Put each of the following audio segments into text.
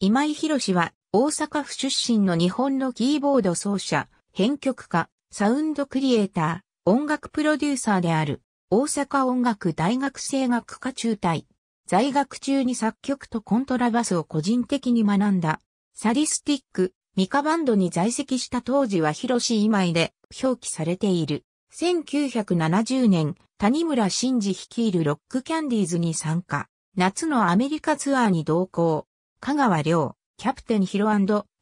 今井博士は大阪府出身の日本のキーボード奏者、編曲家、サウンドクリエイター、音楽プロデューサーである、大阪音楽大学生学科中退。在学中に作曲とコントラバスを個人的に学んだ。サディスティック、ミカバンドに在籍した当時は広志今井で表記されている。1970年、谷村新司率いるロックキャンディーズに参加。夏のアメリカツアーに同行。香川亮、キャプテンヒロ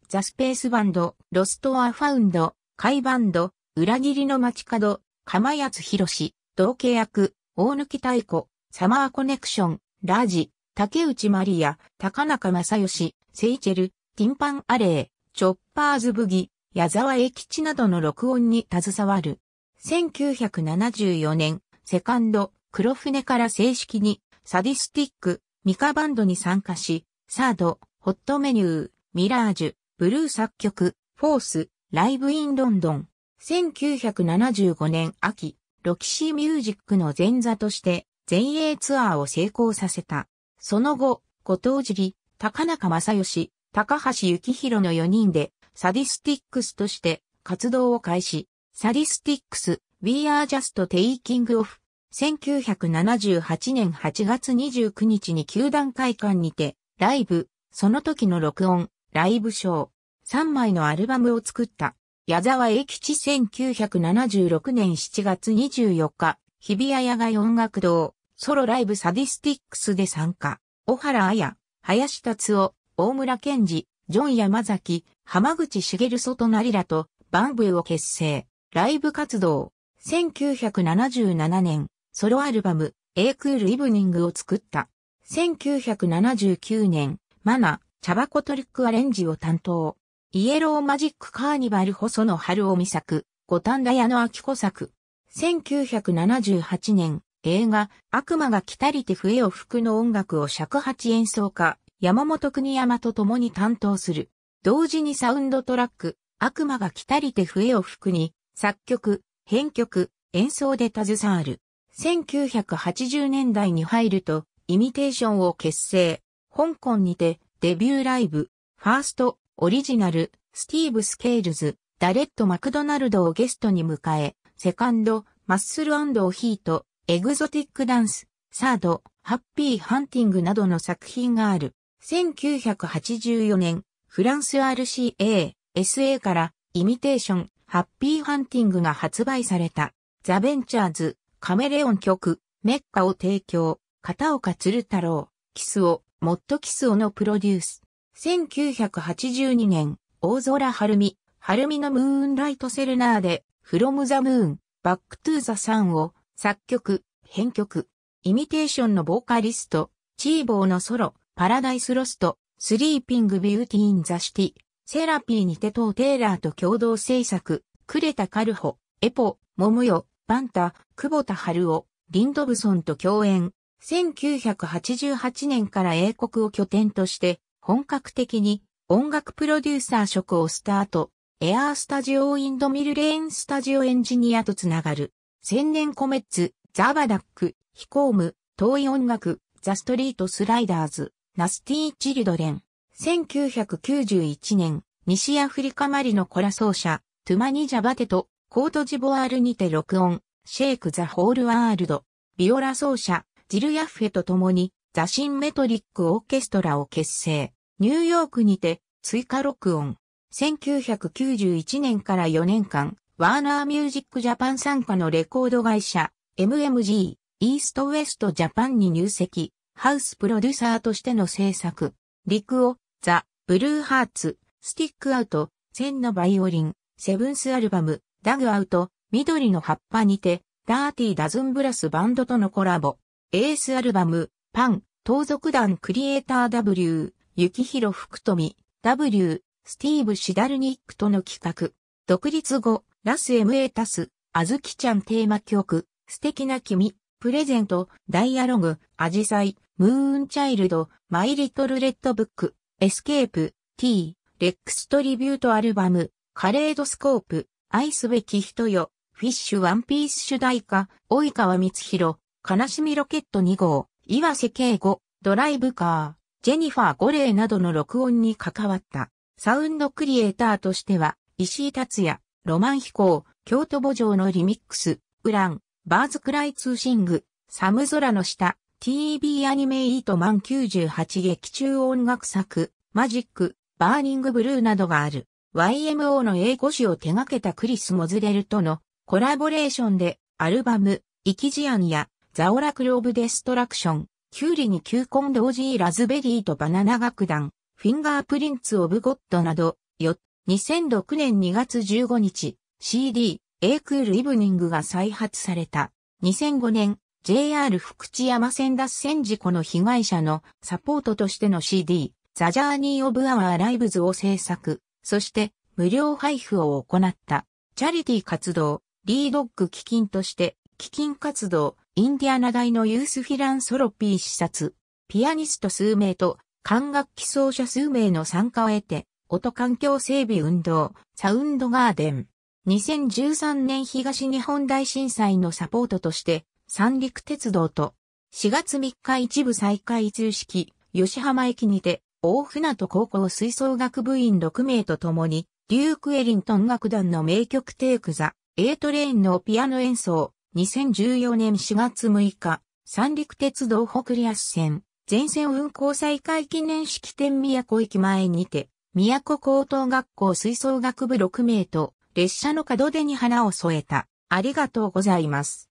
ザ・スペースバンド、ロスト・ア・ファウンド、カイバンド、裏切りの街角、釜安博士、同契約、大貫太鼓、サマーコネクション、ラージ、竹内マリア、高中正義、セイチェル、ティンパン・アレー、チョッパーズ・ブギ、矢沢永吉などの録音に携わる。1974年、セカンド、黒船から正式に、サディスティック、ミカバンドに参加し、サード、ホットメニュー、ミラージュ、ブルー作曲、フォース、ライブインロンドン。1975年秋、ロキシーミュージックの前座として、全英ツアーを成功させた。その後、後藤尻、高中正義、高橋幸宏の4人で、サディスティックスとして活動を開始。サディスティックス、We are just taking off。1978年8月29日に球団会館にて、ライブ、その時の録音、ライブショー、3枚のアルバムを作った。矢沢永吉1976年7月24日、日比谷野外音楽堂、ソロライブサディスティックスで参加。小原彩、林達夫、大村健二、ジョン山崎、浜口茂外成らと、バンブーを結成。ライブ活動。1977年、ソロアルバム、エークールイブニングを作った。1979年、マナ、茶箱トリックアレンジを担当。イエローマジックカーニバル細野尾美作、五反田屋の秋子作。1978年、映画、悪魔が来たりて笛を吹くの音楽を尺八演奏家、山本国山と共に担当する。同時にサウンドトラック、悪魔が来たりて笛を吹くに、作曲、編曲、演奏で携わる。1980年代に入ると、イミテーションを結成。香港にて、デビューライブ、ファースト、オリジナル、スティーブ・スケールズ、ダレット・マクドナルドをゲストに迎え、セカンド、マッスルオヒート、エグゾティック・ダンス、サード、ハッピー・ハンティングなどの作品がある。1984年、フランス RCA、SA から、イミテーション、ハッピーハンティングが発売された。ザ・ベンチャーズ、カメレオン曲、メッカを提供。片岡鶴太郎、キスオ、モットキスオのプロデュース。1982年、大空晴美、晴美のムーンライトセルナーで、フロムザムーン、バックトゥーザサンを、作曲、編曲、イミテーションのボーカリスト、チーボーのソロ、パラダイスロスト、スリーピングビューティーンザシティ、セラピーにてトーテーラーと共同制作、クレタカルホ、エポ、モムヨ、バンタ、クボタハルオ、リンドブソンと共演、1988年から英国を拠点として本格的に音楽プロデューサー職をスタート、エアースタジオインドミルレーンスタジオエンジニアとつながる、千年コメッツ、ザバダック、ヒコーム、遠い音楽、ザストリートスライダーズ、ナスティー・チルドレン。1991年、西アフリカマリのコラ奏者、トゥマニ・ジャバテと、コートジボワールにて録音、シェイク・ザ・ホール・ワールド、ビオラ奏者、ジル・ヤッフェと共にザ・シンメトリック・オーケストラを結成。ニューヨークにて追加録音。1991年から4年間、ワーナーミュージックジャパン参加のレコード会社、MMG、イーストウエストジャパンに入籍、ハウスプロデューサーとしての制作、リクオ、ザ・ブルーハーツ、スティックアウト、千のバイオリン、セブンスアルバム、ダグアウト、緑の葉っぱにて、ダーティーダズンブラスバンドとのコラボ。エースアルバム、パン、盗賊団クリエイター W、幸宏福富、W、スティーブ・シダルニックとの企画。独立後、ラスエムエタス、あずきちゃんテーマ曲、素敵な君、プレゼント、ダイアログ、アジサイ、ムーンチャイルド、マイリトルレッドブック、エスケープ、T、レックストリビュートアルバム、カレードスコープ、愛すべき人よ、フィッシュワンピース主題歌、及川光弘、悲しみロケット2号、岩瀬敬吾、ドライブカー、ジェニファー・五霊などの録音に関わった、サウンドクリエイターとしては、石井達也、ロマン飛行、京都墓場のリミックス、ウラン、バーズクライツーシング、サゾ空の下、TV アニメイートマン98劇中音楽作、マジック、バーニングブルーなどがある。YMO の英語詞を手掛けたクリス・モズレルとのコラボレーションでアルバム、キジアンやザオラクロオブデストラクション、キュウリに球根同時ラズベリーとバナナ楽団、フィンガープリンツオブゴッドなど、よ、2006年2月15日、CD、エイクールイブニングが再発された。2005年、JR 福知山線脱線事故の被害者のサポートとしての CD、ザ・ジャーニー・オブ・アワー・ライブズを制作、そして無料配布を行った。チャリティ活動、リードッグ基金として、基金活動、インディアナ大のユースフィランソロピー視察、ピアニスト数名と管楽器奏者数名の参加を得て、音環境整備運動、サウンドガーデン。2013年東日本大震災のサポートとして、三陸鉄道と4月3日一部再開通式、吉浜駅にて、大船渡高校吹奏楽部員6名と共に、デューク・エリントン楽団の名曲テイクザ、A トレインのピアノ演奏、2014年4月6日、三陸鉄道北リアス線、全線運行再開記念式典宮古駅前にて、宮古高等学校吹奏楽部6名と、列車の門出に花を添えた。ありがとうございます。